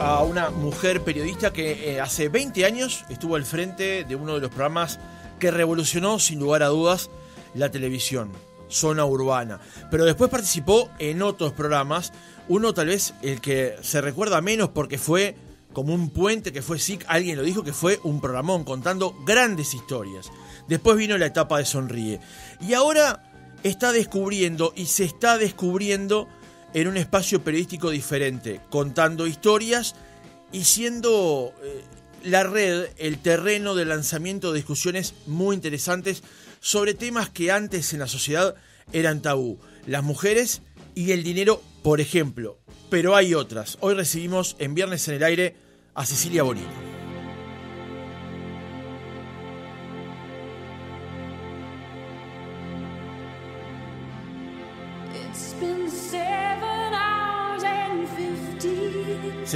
a una mujer periodista que eh, hace 20 años estuvo al frente de uno de los programas que revolucionó sin lugar a dudas la televisión, Zona Urbana. Pero después participó en otros programas, uno tal vez el que se recuerda menos porque fue como un puente que fue SIC, alguien lo dijo que fue un programón contando grandes historias. Después vino la etapa de Sonríe. Y ahora está descubriendo y se está descubriendo en un espacio periodístico diferente, contando historias y siendo eh, la red el terreno de lanzamiento de discusiones muy interesantes sobre temas que antes en la sociedad eran tabú, las mujeres y el dinero, por ejemplo. Pero hay otras. Hoy recibimos en Viernes en el Aire a Cecilia Bonino.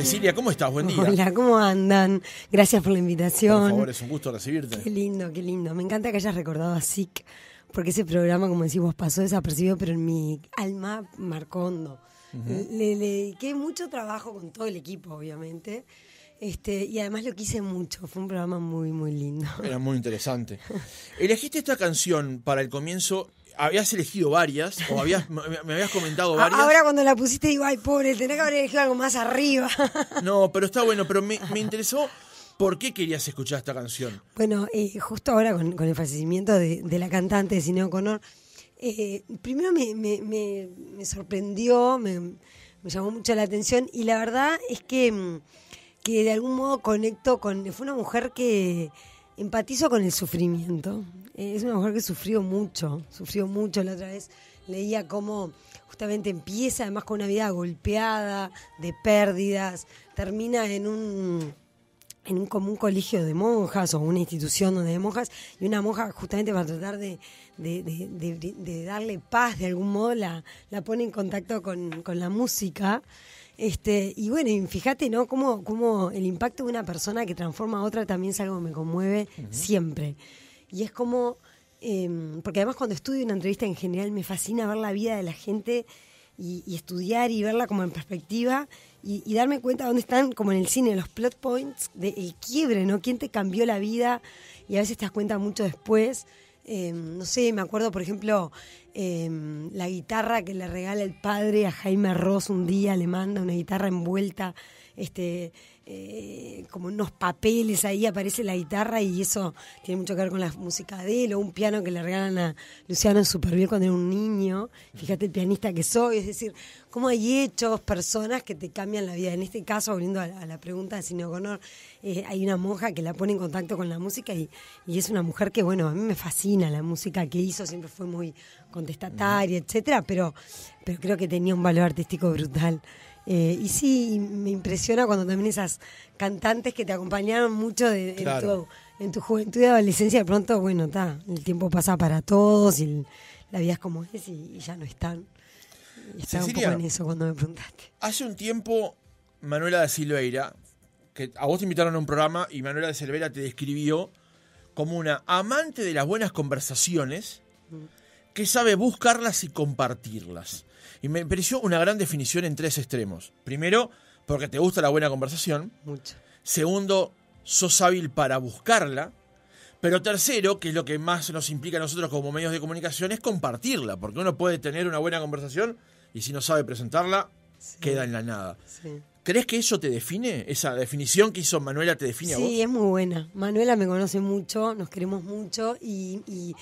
Cecilia, ¿cómo estás? Buen día. Hola, ¿cómo andan? Gracias por la invitación. Por favor, es un gusto recibirte. Qué lindo, qué lindo. Me encanta que hayas recordado a SIC, porque ese programa, como decimos, pasó desapercibido, pero en mi alma marcó le, le dediqué mucho trabajo con todo el equipo, obviamente. Este, y además lo quise mucho, fue un programa muy, muy lindo. Era muy interesante. Elegiste esta canción para el comienzo habías elegido varias, o habías, me, habías comentado varias. Ahora cuando la pusiste digo, ay, pobre, tenés que haber elegido algo más arriba. No, pero está bueno, pero me, interesó ¿Por qué querías escuchar esta canción? Bueno, eh, justo ahora con, el fallecimiento de, la cantante de Cine eh, primero me, me, me, sorprendió, me, llamó mucho la atención y la verdad es que, mm, que de algún modo conecto con... Fue una mujer que empatizo con el sufrimiento. Eh, es una mujer que sufrió mucho, sufrió mucho la otra vez. Leía cómo justamente empieza además con una vida golpeada, de pérdidas, termina en un en un común colegio de monjas o una institución donde de monjas y una monja justamente para tratar de, de, darle paz de algún modo la, la pone en contacto con, la música. Este, y bueno, fíjate, ¿no? Cómo, cómo el impacto de una persona que transforma a otra también es algo que me conmueve siempre y es como, em, porque además cuando estudio una entrevista en general me fascina ver la vida de la gente y, estudiar y verla como en perspectiva y, darme cuenta dónde están, como en el cine, los plot points el quiebre, ¿no? ¿Quién te cambió la vida? Y a veces te das cuenta mucho después. Em, no sé, me acuerdo, por ejemplo, em, la guitarra que le regala el padre a Jaime Ross un día, le manda una guitarra envuelta, este, eh, como unos papeles, ahí aparece la guitarra y eso tiene mucho que ver con la música de él, o un piano que le regalan a Luciano Superviel cuando era un niño, fíjate el pianista que soy, es decir, cómo hay hechos, personas que te cambian la vida. En este caso, volviendo a, la pregunta de Sino Conor, eh, hay una monja que la pone en contacto con la música y, y, es una mujer que, bueno, a mí me fascina la música que hizo, siempre fue muy contestataria, etcétera, pero, pero creo que tenía un valor artístico brutal. Eh, y sí, me impresiona cuando también esas cantantes que te acompañaron mucho de, en, tu, juventud y adolescencia, de pronto, bueno, está, el tiempo pasa para todos y la vida es como es y, ya no están. estaba un poco en eso cuando me preguntaste. Hace un tiempo, Manuela de Silveira, que a vos te invitaron a un programa y Manuela de Silveira te describió como una amante de las buenas conversaciones mm. que sabe buscarlas y compartirlas. Y me pareció una gran definición en tres extremos. Primero, porque te gusta la buena conversación. Segundo, sos hábil para buscarla. Pero tercero, que es lo que más nos implica a nosotros como medios de comunicación, es compartirla, porque uno puede tener una buena conversación y si no sabe presentarla, queda en la nada. Sí. ¿Crees que eso te define? ¿Esa definición que hizo Manuela te define a vos? Sí, es muy buena. Manuela me conoce mucho, nos queremos mucho y,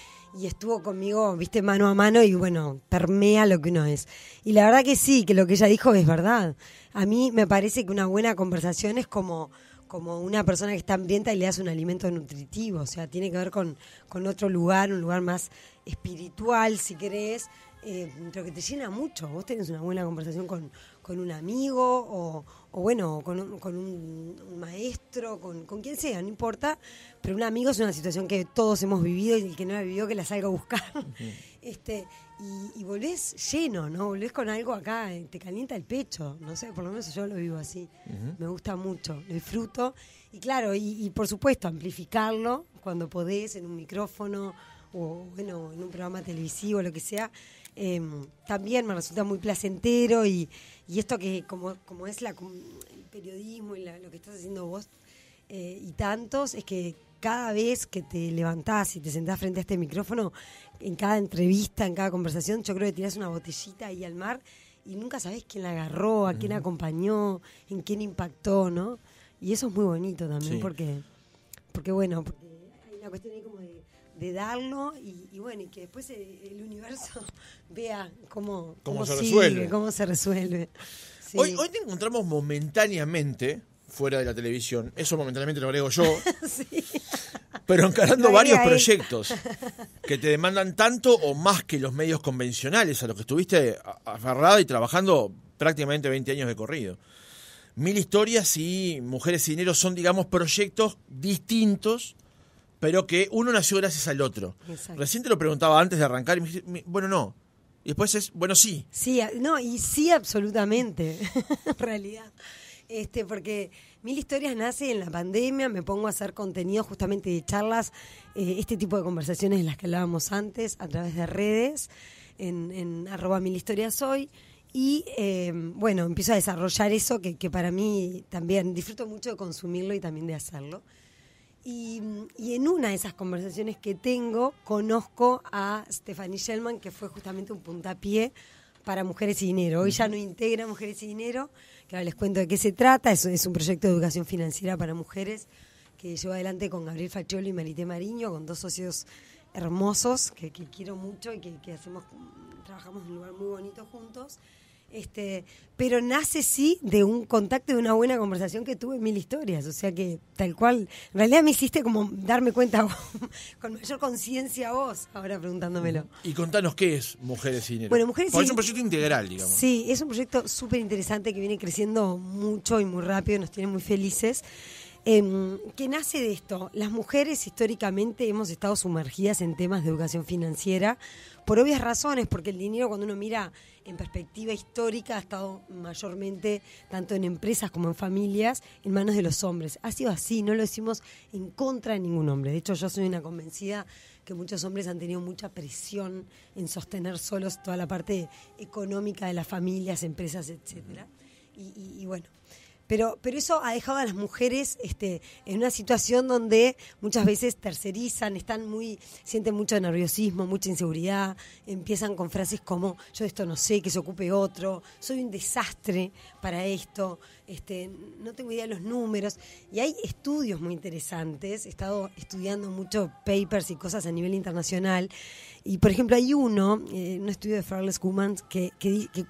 estuvo conmigo, viste, mano a mano y bueno, permea lo que uno es. Y la verdad que sí, que lo que ella dijo es verdad. A mí me parece que una buena conversación es como como una persona que está ambienta y le das un alimento nutritivo, o sea, tiene que ver con, con otro lugar, un lugar más espiritual, si querés, eh, pero que te llena mucho. Vos tenés una buena conversación con, con un amigo o, bueno, con un, maestro, con, quien sea, no importa, pero un amigo es una situación que todos hemos vivido y el que no la vivido que la salga a buscar. este, y, y, volvés lleno, ¿no? Volvés con algo acá, eh, te calienta el pecho, no sé, por lo menos yo lo vivo así. Me gusta mucho, lo disfruto. Y claro, y por supuesto, amplificarlo cuando podés en un micrófono o bueno, en un programa televisivo, lo que sea, Em, también me resulta muy placentero y, y esto que como, como es la, el periodismo y lo que estás haciendo vos eh, y tantos, es que cada vez que te levantás y te sentás frente a este micrófono, en cada entrevista, en cada conversación, yo creo que tirás una botellita ahí al mar y nunca sabés quién la agarró, a quién acompañó, en quién impactó, ¿no? Y eso es muy bonito también porque, porque bueno, porque hay una cuestión ahí como de de darlo y, bueno, y que después eh, el universo vea cómo, cómo, se resuelve. Hoy, hoy te encontramos momentáneamente fuera de la televisión, eso momentáneamente lo agrego yo, pero encarando varios proyectos que te demandan tanto o más que los medios convencionales a los que estuviste aferrada y trabajando prácticamente 20 años de corrido. Mil historias y Mujeres y Dinero son, digamos, proyectos distintos pero que uno nació gracias al otro. Reciente lo preguntaba antes de arrancar y me dijiste, bueno, no. Y después es, bueno, sí. Sí, no, y sí, absolutamente, en realidad. Este, porque Mil Historias nace en la pandemia, me pongo a hacer contenido justamente de charlas, eh, este tipo de conversaciones en las que hablábamos antes, a través de redes, en, en arroba Mil Historias Hoy. Y em, bueno, empiezo a desarrollar eso que, que para mí también disfruto mucho de consumirlo y también de hacerlo. Y, en una de esas conversaciones que tengo, conozco a Stephanie Shellman, que fue justamente un puntapié para Mujeres y Dinero. Hoy ya no integra Mujeres y Dinero. que ahora les cuento de qué se trata. Es, un proyecto de educación financiera para mujeres que llevo adelante con Gabriel Faccioli y Marité Mariño, con dos socios hermosos que, quiero mucho y que, que hacemos, trabajamos en un lugar muy bonito juntos. Este, pero nace sí de un contacto, de una buena conversación que tuve mil historias. O sea que, tal cual, en realidad me hiciste como darme cuenta con mayor conciencia vos, ahora preguntándomelo. Y contanos qué es Mujeres Sin Bueno, Mujeres Es un proyecto integral, digamos. Sí, es un proyecto súper interesante que viene creciendo mucho y muy rápido, nos tiene muy felices. Eh, em, que nace de esto. Las mujeres históricamente hemos estado sumergidas en temas de educación financiera por obvias razones, porque el dinero cuando uno mira en perspectiva histórica ha estado mayormente, tanto en empresas como en familias, en manos de los hombres. Ha sido así, no lo hicimos en contra de ningún hombre. De hecho, yo soy una convencida que muchos hombres han tenido mucha presión en sostener solos toda la parte económica de las familias, empresas, etcétera. y, y bueno, pero, pero eso ha dejado a las mujeres este, en una situación donde muchas veces tercerizan, están muy, sienten mucho nerviosismo, mucha inseguridad, empiezan con frases como yo esto no sé, que se ocupe otro, soy un desastre, para esto, este, no tengo idea de los números. Y hay estudios muy interesantes, he estado estudiando muchos papers y cosas a nivel internacional. Y por ejemplo hay uno, eh, un estudio de Fragless Kumans, que,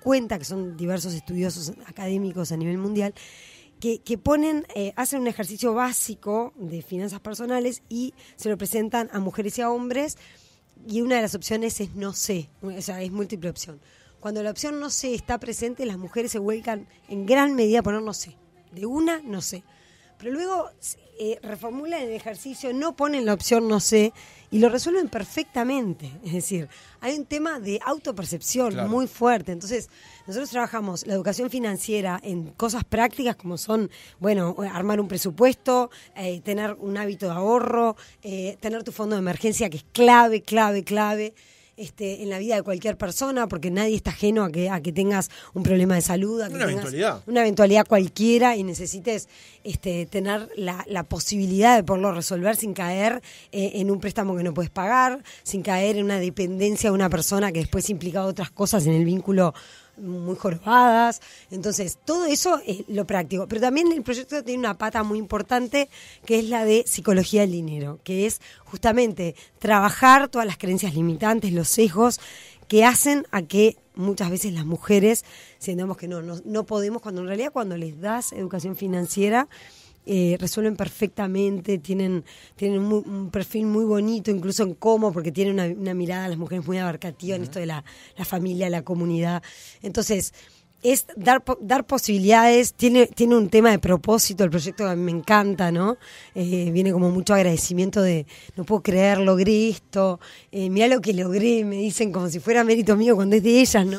cuenta, que son diversos estudiosos académicos a nivel mundial, que, ponen, eh, hacen un ejercicio básico de finanzas personales y se lo presentan a mujeres y a hombres y una de las opciones es no sé, o sea, es múltiple opción. Cuando la opción no sé está presente, las mujeres se vuelcan en gran medida a poner no sé. De una, no sé. Pero luego eh, reformulan el ejercicio, no ponen la opción no sé y lo resuelven perfectamente. Es decir, hay un tema de autopercepción muy fuerte. Entonces, nosotros trabajamos la educación financiera en cosas prácticas como son, bueno, armar un presupuesto, eh, tener un hábito de ahorro, eh, tener tu fondo de emergencia que es clave, clave, clave. Este, en la vida de cualquier persona, porque nadie está ajeno a que, a que tengas un problema de salud, a que una eventualidad. una eventualidad cualquiera y necesites este, tener la, posibilidad de poderlo resolver sin caer eh, en un préstamo que no puedes pagar, sin caer en una dependencia de una persona que después implica otras cosas en el vínculo muy jorobadas. Entonces, todo eso es eh, lo práctico. Pero también el proyecto tiene una pata muy importante que es la de psicología del dinero, que es justamente trabajar todas las creencias limitantes, los sesgos que hacen a que muchas veces las mujeres sientamos que no, no podemos, cuando en realidad cuando les das educación financiera, eh, resuelven perfectamente, tienen, tienen un, perfil muy bonito, incluso en cómo, porque tienen una, mirada a las mujeres muy abarcativa en esto de la, la familia, la comunidad. Entonces, es dar, dar posibilidades, tiene, tiene un tema de propósito, el proyecto me encanta, ¿no? Eh, viene como mucho agradecimiento de, no puedo creer, logré esto, eh, mirá lo que logré, me dicen como si fuera mérito mío cuando es de ellas, ¿no?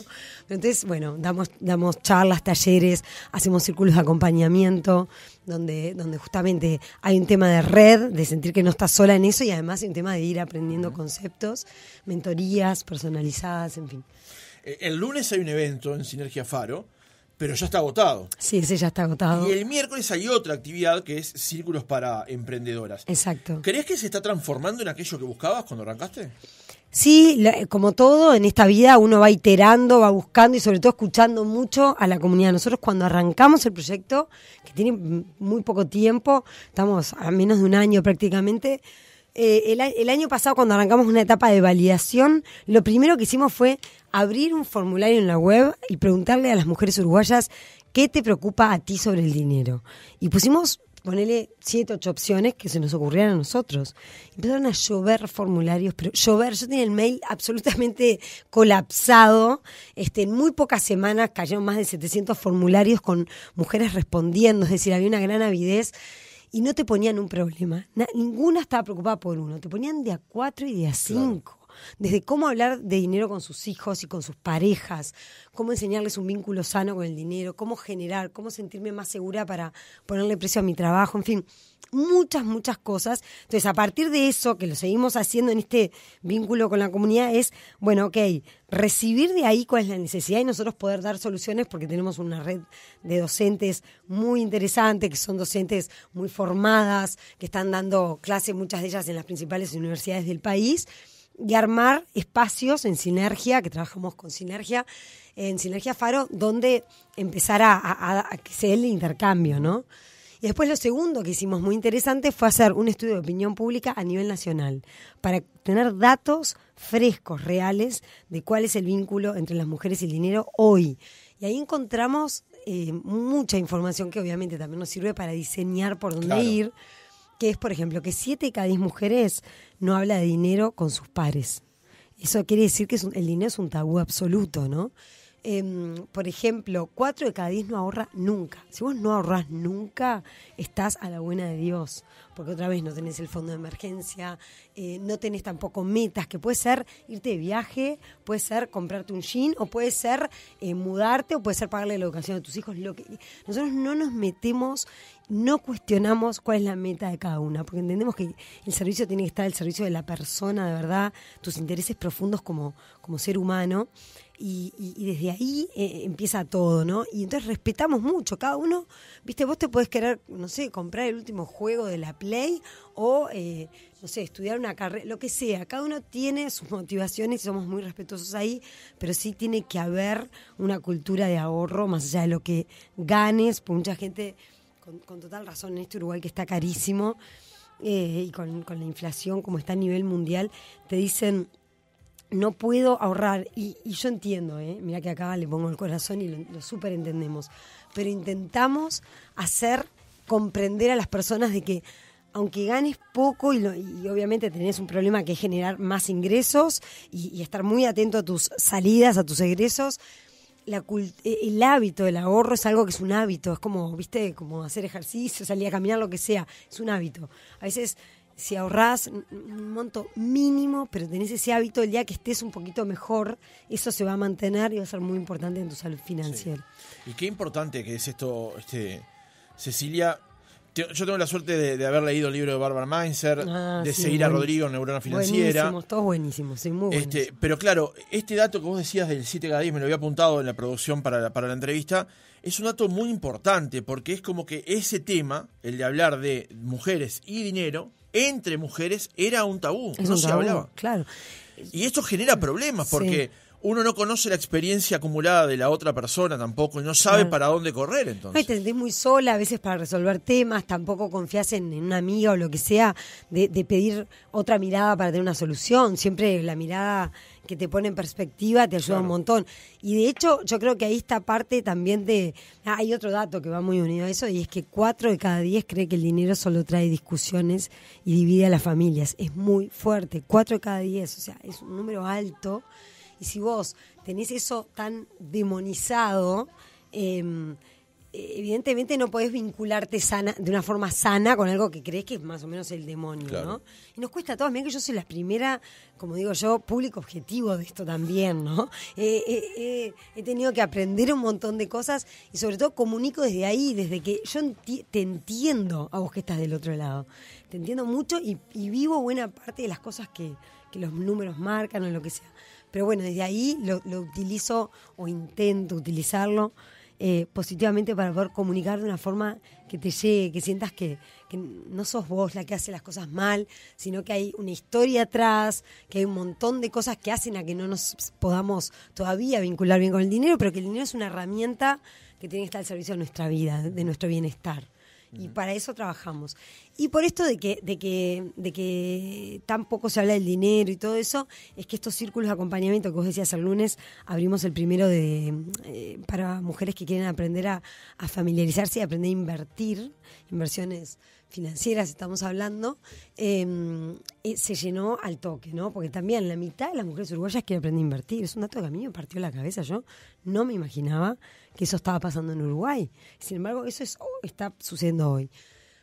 Entonces, bueno, damos, damos charlas, talleres, hacemos círculos de acompañamiento, donde, donde justamente hay un tema de red, de sentir que no estás sola en eso y además hay un tema de ir aprendiendo conceptos, mentorías personalizadas, en fin. Eh, el lunes hay un evento en Sinergia Faro, pero ya está agotado. Sí, sí, ya está agotado. Y el miércoles hay otra actividad que es Círculos para Emprendedoras. Exacto. ¿Crees que se está transformando en aquello que buscabas cuando arrancaste? Sí, eh, como todo, en esta vida uno va iterando, va buscando y sobre todo escuchando mucho a la comunidad. Nosotros cuando arrancamos el proyecto, que tiene muy poco tiempo, estamos a menos de un año prácticamente, eh, el, año pasado cuando arrancamos una etapa de validación, lo primero que hicimos fue abrir un formulario en la web y preguntarle a las mujeres uruguayas qué te preocupa a ti sobre el dinero. Y pusimos, ponele, siete, ocho opciones que se nos ocurrieran a nosotros. Empezaron a llover formularios, pero llover, yo tenía el mail absolutamente colapsado. Este, en muy pocas semanas cayeron más de 700 formularios con mujeres respondiendo, es decir, había una gran avidez y no te ponían un problema. ninguna estaba preocupada por uno. Te ponían de a cuatro y de a cinco. Desde cómo hablar de dinero con sus hijos y con sus parejas, cómo enseñarles un vínculo sano con el dinero, cómo generar, cómo sentirme más segura para ponerle precio a mi trabajo, en fin muchas, muchas cosas. Entonces, a partir de eso, que lo seguimos haciendo en este vínculo con la comunidad, es, bueno, ok, recibir de ahí cuál es la necesidad y nosotros poder dar soluciones porque tenemos una red de docentes muy interesante, que son docentes muy formadas, que están dando clases, muchas de ellas en las principales universidades del país y armar espacios en sinergia, que trabajamos con sinergia, en sinergia Faro, donde empezar a, hacer el intercambio, ¿no? Y después lo segundo que hicimos muy interesante fue hacer un estudio de opinión pública a nivel nacional, para tener datos frescos, reales, de cuál es el vínculo entre las mujeres y el dinero hoy. Y ahí encontramos eh, mucha información que obviamente también nos sirve para diseñar por dónde ir, que es, por ejemplo, que siete de cada 10 mujeres no habla de dinero con sus pares. Eso quiere decir que es el dinero es un tabú absoluto, ¿no? Em, por ejemplo, 4 de cada 10 no ahorra nunca. Si vos no ahorras nunca, estás a la buena de Dios, porque otra vez no tenés el fondo de emergencia, eh, no tenés tampoco metas, que puede ser irte de viaje, puede ser comprarte un jean, o puede ser eh, mudarte, o puede ser pagarle la educación a tus hijos. Lo que... Nosotros no nos metemos no cuestionamos cuál es la meta de cada una, porque entendemos que el servicio tiene que estar al servicio de la persona, de verdad, tus intereses profundos como, como ser humano. Y, desde ahí eh, eh, empieza todo, ¿no? Y entonces respetamos mucho, cada uno, viste, vos te podés querer, no sé, comprar el último juego de la Play o, eh, no sé, estudiar una carrera, lo que sea, cada uno tiene sus motivaciones y somos muy respetuosos ahí, pero sí tiene que haber una cultura de ahorro, más allá de lo que ganes, porque mucha gente, con, total razón, en este Uruguay que está carísimo, y con, la inflación como está a nivel mundial, te dicen, no puedo ahorrar. Y, yo entiendo, ¿eh? mira que acá le pongo el corazón y lo, lo entendemos. Pero intentamos hacer comprender a las personas de que aunque ganes poco y, obviamente tenés un problema que es generar más ingresos y, estar muy atento a tus salidas, a tus egresos, e, el hábito del ahorro es algo que es un hábito, es como, viste, como hacer ejercicio, salir a caminar, lo que sea, es un hábito. A veces si ahorrás, monto mínimo, pero tenés ese hábito, el día que estés un poquito mejor, eso se va a mantener y va a ser muy importante en tu salud financiera. Y qué importante que es esto, este, Cecilia. yo tengo la suerte de, haber leído el libro de Barbara Mainzer, ah, de seguir a Rodrigo en Neurona Financiera. Buenísimos, todos buenísimos, muy buenísimo. Este, pero claro, este dato que vos decías del 7 cada 10, me lo había apuntado en la producción para para la entrevista, es un dato muy importante porque es como que ese tema, el de hablar de mujeres y dinero, entre mujeres era un tabú, no se hablaba. Claro. Y esto genera problemas porque uno no conoce la experiencia acumulada de la otra persona tampoco y no sabe para dónde correr entonces. Ay, te muy sola a veces para resolver temas, tampoco confías en, un amigo, o lo que sea de, de pedir otra mirada para tener una solución, siempre la mirada que te pone en perspectiva, te ayuda un montón. Y de hecho, yo creo que ahí está parte también de... Ah, hay otro dato que va muy unido a eso, y es que 4 de cada 10 cree que el dinero solo trae discusiones y divide a las familias. Es muy fuerte, 4 de cada 10, o sea, es un número alto. Y si vos tenés eso tan demonizado... Eh, evidentemente no podés vincularte de una forma sana con algo que crees que es más o menos el demonio, ¿no? Y nos cuesta a todos, mira que yo soy la primera, como digo yo, público objetivo de esto también, ¿no? Eh, eh, eh, he tenido que aprender un montón de cosas y sobre todo comunico desde ahí, desde que yo te entiendo a vos que estás del otro lado. Te entiendo mucho y, vivo buena parte de las cosas que, los números marcan o lo que sea. Pero bueno, desde ahí lo utilizo o intento utilizarlo eh, positivamente para poder comunicar de una forma que te llegue, que sientas que, que, no sos vos la que hace las cosas mal, sino que hay una historia atrás, que hay un montón de cosas que hacen a que no nos podamos todavía vincular bien con el dinero, pero que el dinero es una herramienta que tiene que estar al servicio de nuestra vida, de nuestro bienestar y para eso trabajamos. Y por esto de que, de que, de que tan se habla del dinero y todo eso, es que estos círculos de acompañamiento que vos decías el lunes, abrimos el primero de eh, para mujeres que quieren aprender a, familiarizarse y aprender a invertir, inversiones financieras estamos hablando, em, eh, se llenó al toque, ¿no? Porque también la mitad de las mujeres uruguayas quieren aprender a invertir. Es un dato que a mí me partió la cabeza, yo no me imaginaba que eso estaba pasando en Uruguay. Sin embargo, eso es, está sucediendo hoy.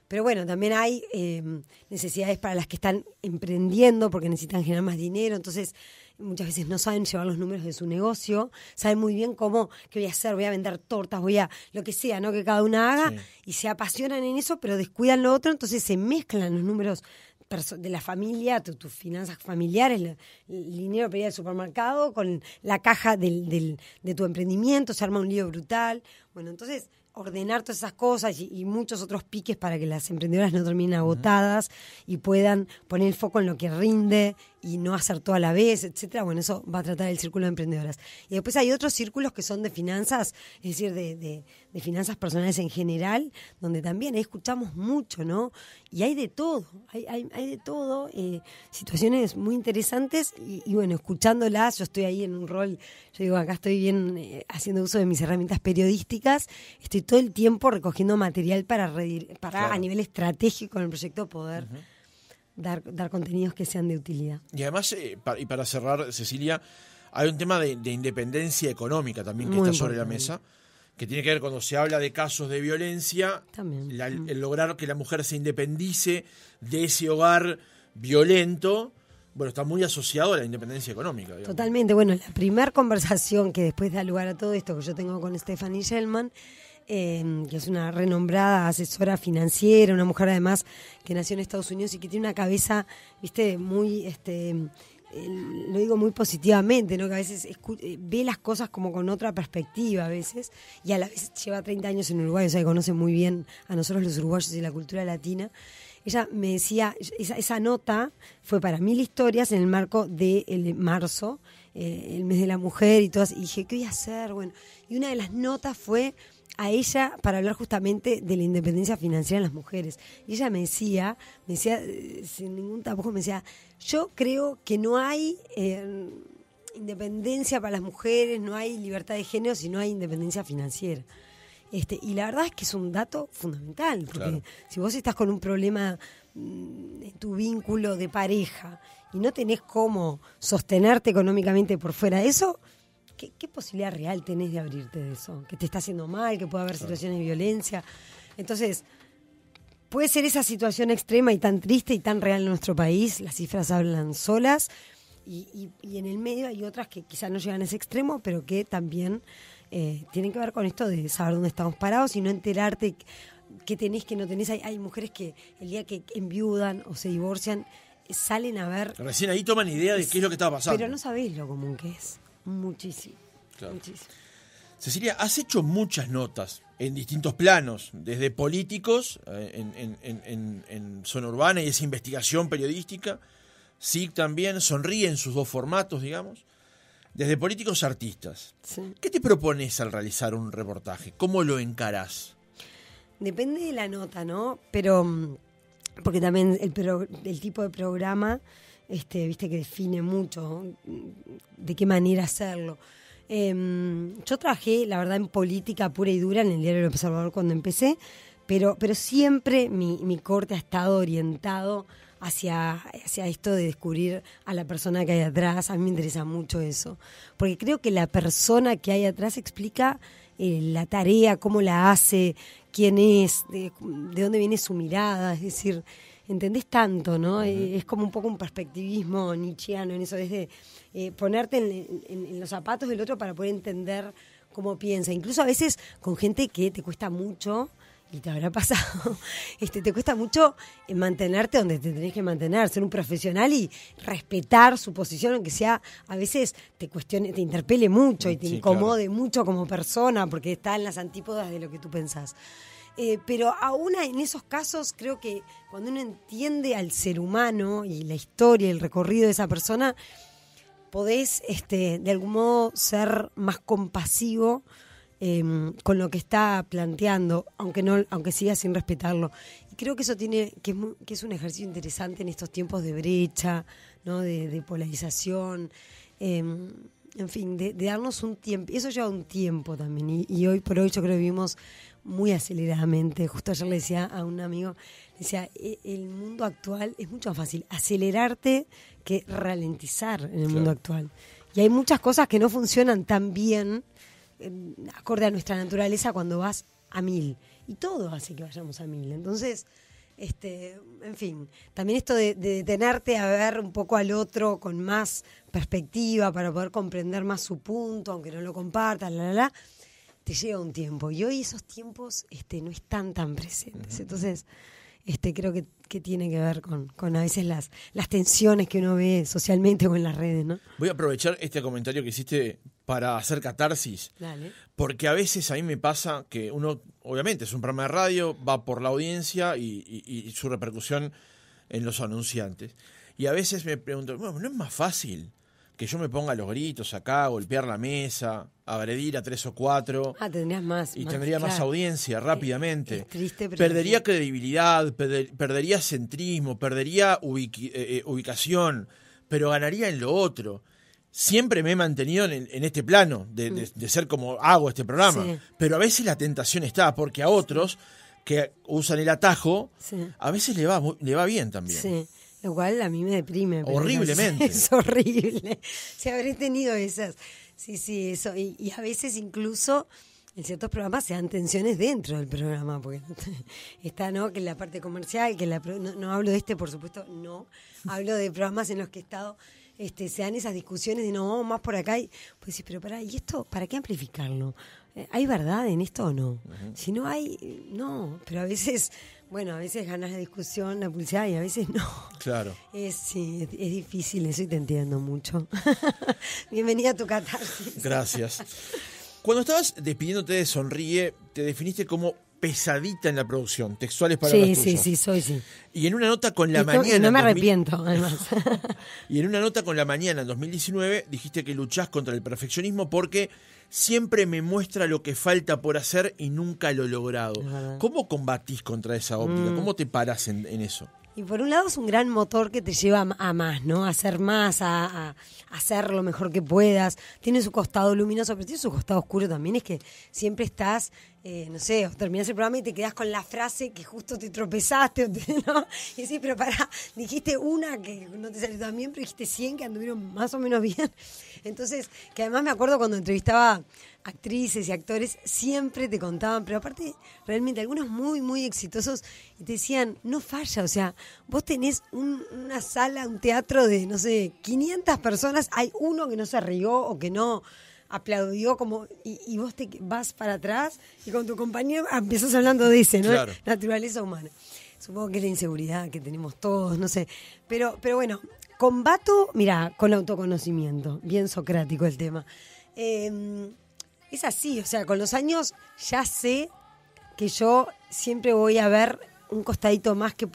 Pero bueno, también hay em, necesidades para las que están emprendiendo porque necesitan generar más dinero, entonces muchas veces no saben llevar los números de su negocio, saben muy bien cómo, qué voy a hacer, voy a vender tortas, voy a lo que sea, ¿no? Que cada una haga y se apasionan en eso, pero descuidan lo otro, entonces se mezclan los números de la familia, tus finanzas familiares, el, dinero pedido del supermercado, con la caja del, de tu emprendimiento, se arma un lío brutal. Bueno, entonces ordenar todas esas cosas y, y, muchos otros piques para que las emprendedoras no terminen agotadas y puedan poner el foco en lo que rinde y no hacer todo a la vez, etcétera. Bueno, eso va a tratar el círculo de emprendedoras. Y después hay otros círculos que son de finanzas, es decir, de, finanzas personales en general, donde también escuchamos mucho, ¿no? Y hay de todo, hay, hay, de todo, eh, situaciones muy interesantes y, bueno, escuchándolas, yo estoy ahí en un rol, yo digo, acá estoy bien eh, haciendo uso de mis herramientas periodísticas, estoy todo el tiempo recogiendo material para, para a nivel estratégico en el proyecto poder dar, contenidos que sean de utilidad. Y además, eh, y para cerrar, Cecilia, hay un tema de, independencia económica también que está sobre la mesa, que tiene que ver cuando se habla de casos de violencia, también. Mm. el lograr que la mujer se independice de ese hogar violento bueno, está muy asociado a la independencia económica. Totalmente. Bueno, la primera conversación que después da lugar a todo esto que yo tengo con Stephanie Shellman Em, que es una renombrada asesora financiera, una mujer además que nació en Estados Unidos y que tiene una cabeza, viste, muy, este, em, lo digo muy positivamente, ¿no? Que a veces eh, ve las cosas como con otra perspectiva a veces, y a la vez lleva 30 años en Uruguay, o sea que conoce muy bien a nosotros los uruguayos y la cultura latina ella me decía, esa, nota fue para mil historias en el marco de el marzo, eh, el mes de la mujer y todas, y dije, ¿qué voy a hacer? Bueno, y una de las notas fue a ella para hablar justamente de la independencia financiera de las mujeres. Y ella me decía, me decía, eh, sin ningún tampoco me decía, yo creo que no hay eh, independencia para las mujeres, no hay libertad de género si no hay independencia financiera. Este, y la verdad es que es un dato fundamental, porque si vos estás con un problema mm, en tu vínculo de pareja y no tenés cómo sostenerte económicamente por fuera de eso, ¿Qué, posibilidad real tenés de abrirte de eso? Que te está haciendo mal, que puede haber situaciones de violencia. Entonces, puede ser esa situación extrema y tan triste y tan real en nuestro país, las cifras hablan solas, y, en el medio hay otras que quizás no llegan a ese extremo, pero que también eh, tienen que ver con esto de saber dónde estamos parados y no enterarte qué tenés, qué no tenés. Hay, mujeres que el día que enviudan o se divorcian, eh, salen a ver... Recién ahí toman idea de qué es lo que está pasando. Pero no sabés lo común que es muchísimo. muchísimo. Cecilia, has hecho muchas notas en distintos planos, desde políticos eh, en, zona urbana y esa investigación periodística, sí también sonríe en sus dos formatos, digamos, desde políticos a artistas. ¿Qué te propones al realizar un reportaje? ¿Cómo lo encarás? Depende de la nota, ¿no? Pero, mm, porque también el tipo de programa este, viste que define mucho mm, de qué manera hacerlo. Em, yo trabajé, la verdad, en política pura y dura en el diario El Observador cuando empecé, pero, pero siempre mi, mi corte ha estado orientado hacia, hacia esto de descubrir a la persona que hay atrás. A mí me interesa mucho eso, porque creo que la persona que hay atrás explica eh, la tarea, cómo la hace, quién es, de dónde viene su mirada, es decir entendés tanto, ¿no? Eh, es como un poco un perspectivismo nietzscheano en eso, desde eh, ponerte en, los zapatos del otro para poder entender cómo piensa. Incluso a veces con gente que te cuesta mucho, y te habrá pasado, este, te cuesta mucho eh, mantenerte donde te tenés que mantener, ser un profesional y respetar su posición, aunque sea a veces te cuestione, te interpele mucho y te incomode mucho como persona, porque está en las antípodas de lo que tú pensás. Eh, pero aún en esos casos creo que cuando uno entiende al ser humano y la historia, el recorrido de esa persona, podés este, de algún modo ser más compasivo em, con lo que está planteando, aunque no, aunque siga sin respetarlo. Y creo que eso tiene, que es, un ejercicio interesante en estos tiempos de brecha, ¿no? de, polarización. Em, en fin, de, darnos un tiempo. Eso lleva un tiempo también. Y, y, hoy por hoy yo creo que vivimos muy aceleradamente. Justo ayer le decía a un amigo, decía, e, el mundo actual es mucho más fácil acelerarte que ralentizar en el mundo actual. Y hay muchas cosas que no funcionan tan bien em, acorde a nuestra naturaleza cuando vas a mil. Y todo hace que vayamos a mil. Entonces, este, en fin, también esto de, detenerte a ver un poco al otro con más perspectiva para poder comprender más su punto, aunque no lo compartan, la, la, la te llega un tiempo. Y hoy esos tiempos este, no están tan presentes. Entonces, este, creo que, tiene que ver con, a veces las, tensiones que uno ve socialmente o en las redes, ¿no? Voy a aprovechar este comentario que hiciste para hacer catarsis. Porque a veces a mí me pasa que uno, obviamente, es un programa de radio, va por la audiencia y, y su repercusión en los anunciantes. Y a veces me pregunto, bueno, ¿no es más fácil que yo me ponga los gritos acá, golpear la mesa, agredir a tres o cuatro. Ah, tendrías más. Y tendría más audiencia rápidamente. triste, perdería credibilidad, perdería centrismo, perdería eh, eh, ubicación, pero ganaría en lo otro. Siempre me he mantenido en, este plano mm. de, ser como hago este programa, pero a veces la tentación está porque a otros que usan el atajo, a veces le va, le va bien también. Sí igual cual a mí me deprime. Horriblemente. Es, horrible. Si habré tenido esas. Sí, sí, eso. Y, a veces incluso en ciertos programas se dan tensiones dentro del programa, porque está, ¿no? Que la parte comercial, que la... No, hablo de este, por supuesto, no. Hablo de programas en los que he estado... Este, se dan esas discusiones de no, más por acá. Y, pues sí, pero para ¿y esto para qué amplificarlo? Eh, ¿Hay verdad en esto o no? Si no hay, eh, no, pero a veces bueno, a veces ganas la discusión, la publicidad, y a veces no. Claro. Es, sí, es, difícil eso y te entiendo mucho. Bienvenida a tu catarsis. Gracias. Cuando estabas despidiéndote de Sonríe, te definiste como pesadita en la producción, textuales para Sí, sí, sí, soy, sí. Y en una nota con la mañana. No me arrepiento, además. y en una nota con la mañana en 2019 dijiste que luchás contra el perfeccionismo porque siempre me muestra lo que falta por hacer y nunca lo he logrado. ¿Cómo combatís contra esa óptica? Mm. ¿Cómo te paras en eso? Y por un lado es un gran motor que te lleva a más, ¿no? A hacer más, a, hacer lo mejor que puedas. Tiene su costado luminoso, pero tiene su costado oscuro también. Es que siempre estás, eh, no sé, terminas el programa y te quedas con la frase que justo te tropezaste, ¿no? Y decís, pero pará, dijiste una que no te salió tan bien, pero dijiste 100 que anduvieron más o menos bien. Entonces, que además me acuerdo cuando entrevistaba actrices y actores siempre te contaban, pero aparte, realmente algunos muy, muy exitosos, y te decían, no falla, o sea, vos tenés una sala, un teatro de, no sé, 500 personas, hay uno que no se rió o que no aplaudió como y, vos te vas para atrás y con tu compañero ah, empiezas hablando de ese, ¿no? Naturaleza humana. Supongo que es la inseguridad que tenemos todos, no sé. Pero, pero bueno, combato, mira, con autoconocimiento, bien socrático el tema. Eh, es así, o sea, con los años ya sé que yo siempre voy a ver un costadito más que,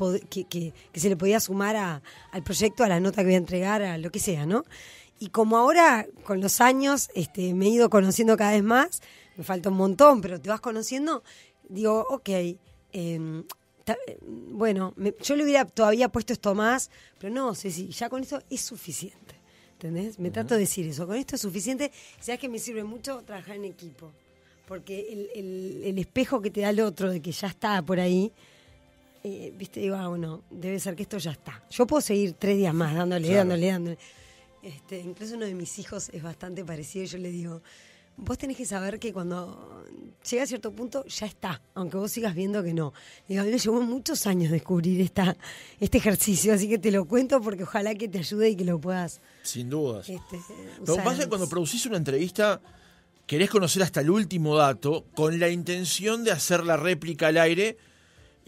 se le podía sumar al proyecto, a la nota que voy a entregar, a lo que sea, ¿no? Y como ahora, con los años, este, me he ido conociendo cada vez más, me falta un montón, pero te vas conociendo, digo, ok, em, bueno, yo le hubiera todavía puesto esto más, pero no, si ya con esto es suficiente. ¿Entendés? Me trato de decir eso. Con esto es suficiente. Sabes que me sirve mucho trabajar en equipo. Porque el, espejo que te da el otro de que ya está por ahí, eh, viste, digo, ah, bueno, debe ser que esto ya está. Yo puedo seguir tres días más dándole, dándole, dándole. Este, incluso uno de mis hijos es bastante parecido. Yo le digo, vos tenés que saber que cuando llega a cierto punto ya está, aunque vos sigas viendo que no. Y a mí me llevó muchos años descubrir esta, este ejercicio, así que te lo cuento porque ojalá que te ayude y que lo puedas. Sin dudas. Este, pasa que cuando producís una entrevista, querés conocer hasta el último dato con la intención de hacer la réplica al aire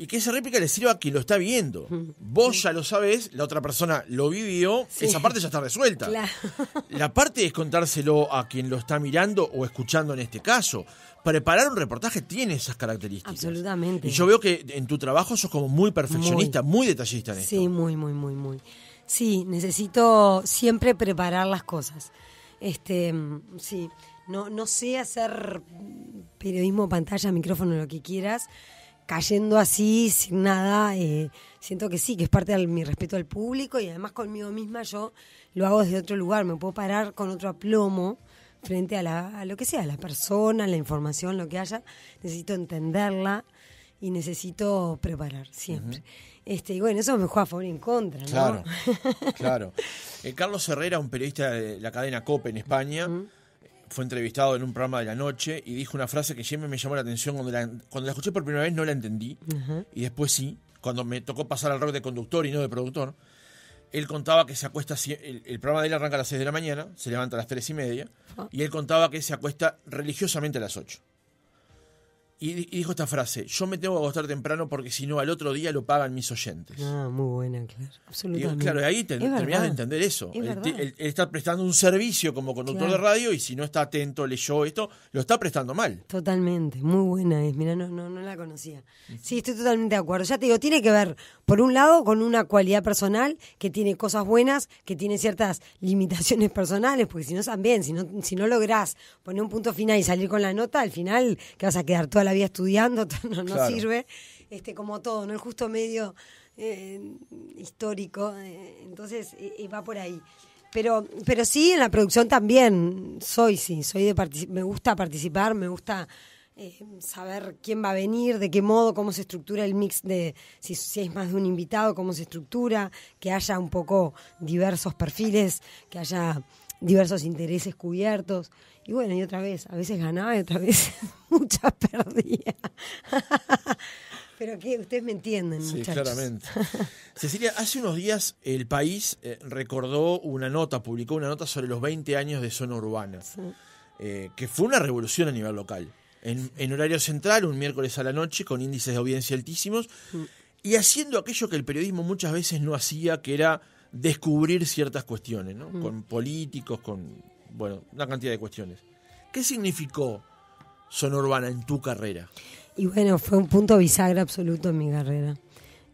y que esa réplica le sirva a quien lo está viendo. Vos ya lo sabés, la otra persona lo vivió, esa parte ya está resuelta. La parte es contárselo a quien lo está mirando o escuchando en este caso. Preparar un reportaje tiene esas características. Absolutamente. Y yo veo que en tu trabajo sos como muy perfeccionista, muy, detallista en esto. Sí, muy, muy, muy, muy. Sí, necesito siempre preparar las cosas. Este, sí, no, no sé hacer periodismo, pantalla, micrófono, lo que quieras cayendo así, sin nada, eh, siento que sí, que es parte de mi respeto al público y además conmigo misma yo lo hago desde otro lugar, me puedo parar con otro aplomo frente a, la, lo que sea, a la persona, la información, lo que haya, necesito entenderla y necesito preparar siempre. este, y bueno, eso me juega a favor y en contra. ¿no? Claro, claro. Eh, Carlos Herrera, un periodista de la cadena COPE en España, fue entrevistado en un programa de la noche y dijo una frase que siempre me llamó la atención. Cuando la, escuché por primera vez no la entendí, y después sí, cuando me tocó pasar al rol de conductor y no de productor, él contaba que se acuesta, el, programa de él arranca a las 6 de la mañana, se levanta a las 3 y media, ah. y él contaba que se acuesta religiosamente a las 8 y dijo esta frase, yo me tengo que acostar temprano porque si no al otro día lo pagan mis oyentes. Ah, muy buena, claro. Absolutamente. claro, ahí terminas de entender eso. él, está prestando un servicio como conductor de radio y si no está atento, leyó esto, lo está prestando mal. Totalmente, muy buena es. Mira, no, no, no la conocía. Sí, estoy totalmente de acuerdo. Ya te digo, tiene que ver, por un lado, con una cualidad personal que tiene cosas buenas, que tiene ciertas limitaciones personales, porque si no están si no, si no lográs poner un punto final y salir con la nota, al final que vas a quedar toda la estudiando, no, sirve, este, como todo, ¿no? El justo medio eh, histórico, eh, entonces eh, va por ahí. Pero, pero sí, en la producción también soy, sí, soy de me gusta participar, me gusta saber quién va a venir, de qué modo, cómo se estructura el mix de, si, si es más de un invitado, cómo se estructura, que haya un poco diversos perfiles, que haya diversos intereses cubiertos. Y bueno, y otra vez, a veces ganaba y otra vez muchas perdía. Pero que ustedes me entienden, sí, claramente. Cecilia, hace unos días el país eh, recordó una nota, publicó una nota sobre los 20 años de zona urbana, eh, que fue una revolución a nivel local. En, en, horario central, un miércoles a la noche, con índices de audiencia altísimos, mm. y haciendo aquello que el periodismo muchas veces no hacía, que era descubrir ciertas cuestiones, ¿no? Mm. Con políticos, con, bueno, una cantidad de cuestiones. ¿Qué significó Zona Urbana en tu carrera? Y bueno, fue un punto bisagra absoluto en mi carrera.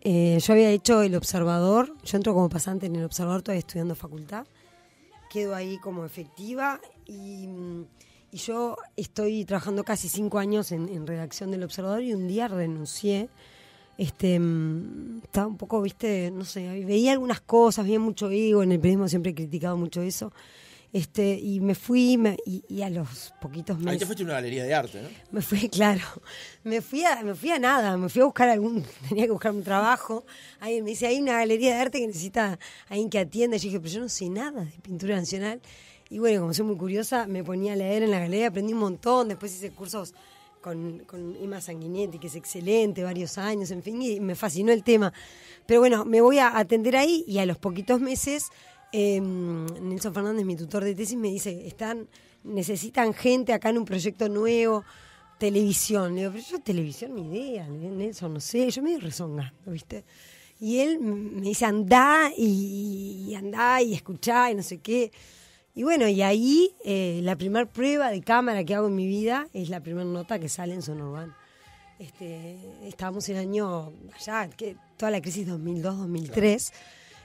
Eh, yo había hecho El Observador, yo entro como pasante en El Observador, todavía estudiando facultad, quedo ahí como efectiva y, mm, yo estoy trabajando casi cinco años en, en redacción del Observador y un día renuncié este mm, estaba un poco, viste, no sé, veía algunas cosas, veía mucho ego, en el periodismo siempre he criticado mucho eso. Este, y me fui me, y, a los poquitos meses. Ahí te fuiste a una galería de arte, ¿no? Me fui, claro. Me fui a, me fui a nada, me fui a buscar algún, tenía que buscar un trabajo. Ahí me dice, hay una galería de arte que necesita alguien que atienda. Y yo dije, pero yo no sé nada de pintura nacional. Y bueno, como soy muy curiosa, me ponía a leer en la galería, aprendí un montón, después hice cursos con, con Ima Sanguinetti, que es excelente, varios años, en fin, y me fascinó el tema. Pero bueno, me voy a atender ahí y a los poquitos meses em, Nelson Fernández, mi tutor de tesis, me dice, están, necesitan gente acá en un proyecto nuevo, televisión. Le digo, pero yo televisión ni idea, Nelson, no sé, yo medio ¿lo ¿viste? Y él me dice, anda y, y andá y escuchá y no sé qué. Y bueno, y ahí eh, la primera prueba de cámara que hago en mi vida es la primera nota que sale en Sonorban. Este, estábamos el año allá, que, toda la crisis 2002-2003.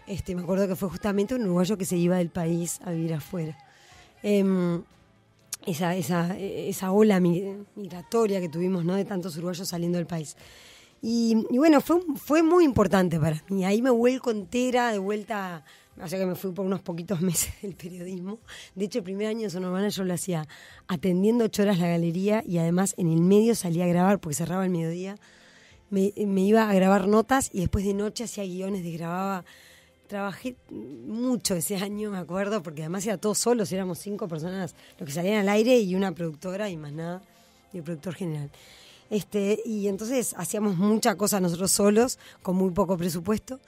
Este, me acuerdo que fue justamente un uruguayo que se iba del país a vivir afuera. Em, esa, esa, esa, ola migratoria que tuvimos ¿no? de tantos uruguayos saliendo del país. Y, bueno, fue, fue muy importante para mí. Ahí me vuelco entera, de vuelta o que me fui por unos poquitos meses del periodismo. De hecho, el primer año de Sonorbana yo lo hacía atendiendo ocho horas la galería y además en el medio salía a grabar porque cerraba el mediodía. Me, iba a grabar notas y después de noche hacía guiones, desgrababa. Trabajé mucho ese año, me acuerdo, porque además era todo solos, éramos cinco personas, los que salían al aire y una productora y más nada, y el productor general. Este, y entonces hacíamos mucha cosa nosotros solos, con muy poco presupuesto.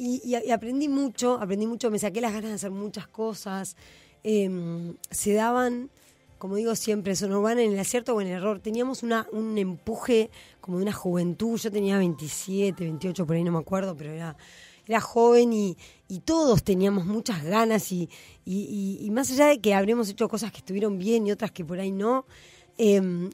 Y, aprendí mucho, aprendí mucho, me saqué las ganas de hacer muchas cosas. Em, se daban, como digo siempre, eso van en el acierto o en el error. Teníamos una, un empuje como de una juventud. Yo tenía 27, 28, por ahí no me acuerdo, pero era, era joven y, todos teníamos muchas ganas. Y, y, y más allá de que habremos hecho cosas que estuvieron bien y otras que por ahí no, Em,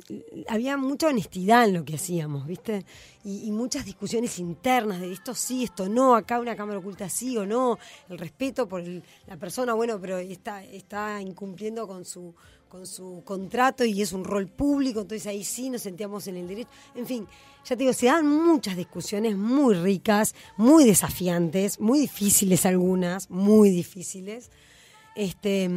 había mucha honestidad en lo que hacíamos, ¿viste? Y, muchas discusiones internas de esto sí, esto no, acá una cámara oculta sí o no, el respeto por la persona, bueno, pero está, está incumpliendo con su con su contrato y es un rol público, entonces ahí sí nos sentíamos en el derecho. En fin, ya te digo, se dan muchas discusiones muy ricas, muy desafiantes, muy difíciles algunas, muy difíciles. Este,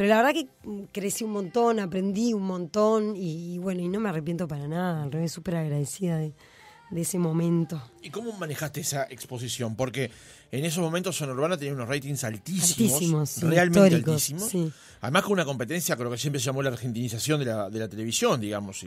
pero la verdad que mm, crecí un montón, aprendí un montón y, bueno, y no me arrepiento para nada, al revés, súper agradecida de, ese momento. ¿Y cómo manejaste esa exposición? Porque en esos momentos Urbana tenía unos ratings altísimos, realmente altísimos. Además con una competencia con lo que siempre se llamó la argentinización de la, televisión, digamos,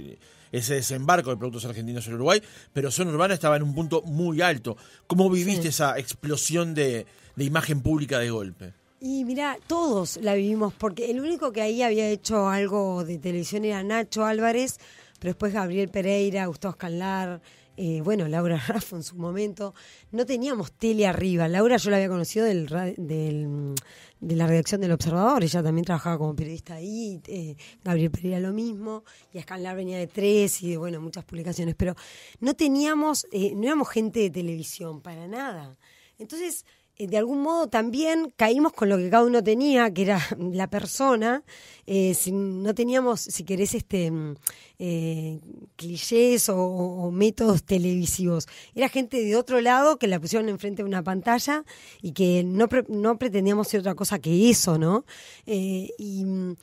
ese desembarco de productos argentinos en Uruguay, pero Urbana estaba en un punto muy alto. ¿Cómo viviste esa explosión de imagen pública de golpe? Y mira, todos la vivimos, porque el único que ahí había hecho algo de televisión era Nacho Álvarez, pero después Gabriel Pereira, Gustavo Escalar, eh, bueno, Laura Raffo en su momento. No teníamos tele arriba. Laura yo la había conocido mm, de la redacción del Observador, ella también trabajaba como periodista ahí, eh, Gabriel Pereira lo mismo, y Escalar venía de tres y de, bueno, muchas publicaciones, pero no teníamos, eh, no éramos gente de televisión para nada. Entonces, eh, de algún modo también caímos con lo que cada uno tenía, que era la persona. Eh, no teníamos, si querés, este mm, eh, clichés o, métodos televisivos. Era gente de otro lado que la pusieron enfrente de una pantalla y que no, pretendíamos ser otra cosa que eso, ¿no? y mm,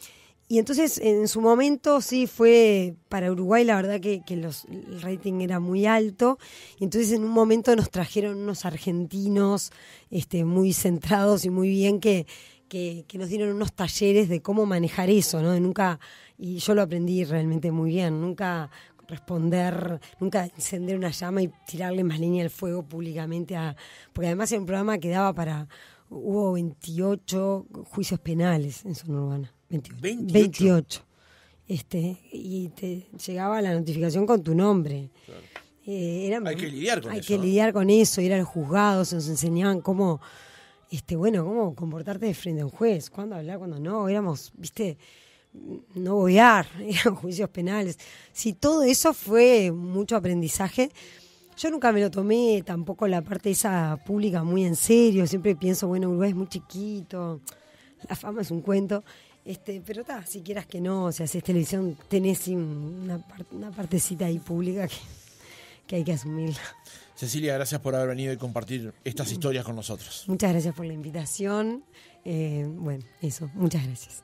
y entonces en su momento sí fue para Uruguay, la verdad que, los, el rating era muy alto. Y entonces en un momento nos trajeron unos argentinos este, muy centrados y muy bien que, nos dieron unos talleres de cómo manejar eso, ¿no? Y nunca, y yo lo aprendí realmente muy bien, nunca responder, nunca encender una llama y tirarle más línea al fuego públicamente, a, porque además era un programa que daba para, hubo 28 juicios penales en zona urbana. 28. Este, y te llegaba la notificación con tu nombre. Eh, hay que lidiar con eso. Hay que lidiar con eso, ir a los juzgados, nos enseñaban cómo, este, bueno, cómo comportarte de frente a un juez, cuándo hablar, cuándo no, éramos, viste, no bobear, eran juicios penales. si todo eso fue mucho aprendizaje. Yo nunca me lo tomé tampoco la parte esa pública muy en serio, siempre pienso, bueno, Uruguay es muy chiquito, la fama es un cuento. Este, pero está si quieras que no, o sea, si es televisión, tenés una, partecita ahí pública que, que hay que asumirla. Cecilia, gracias por haber venido y compartir estas historias con nosotros. Muchas gracias por la invitación. Eh, bueno, eso, muchas gracias.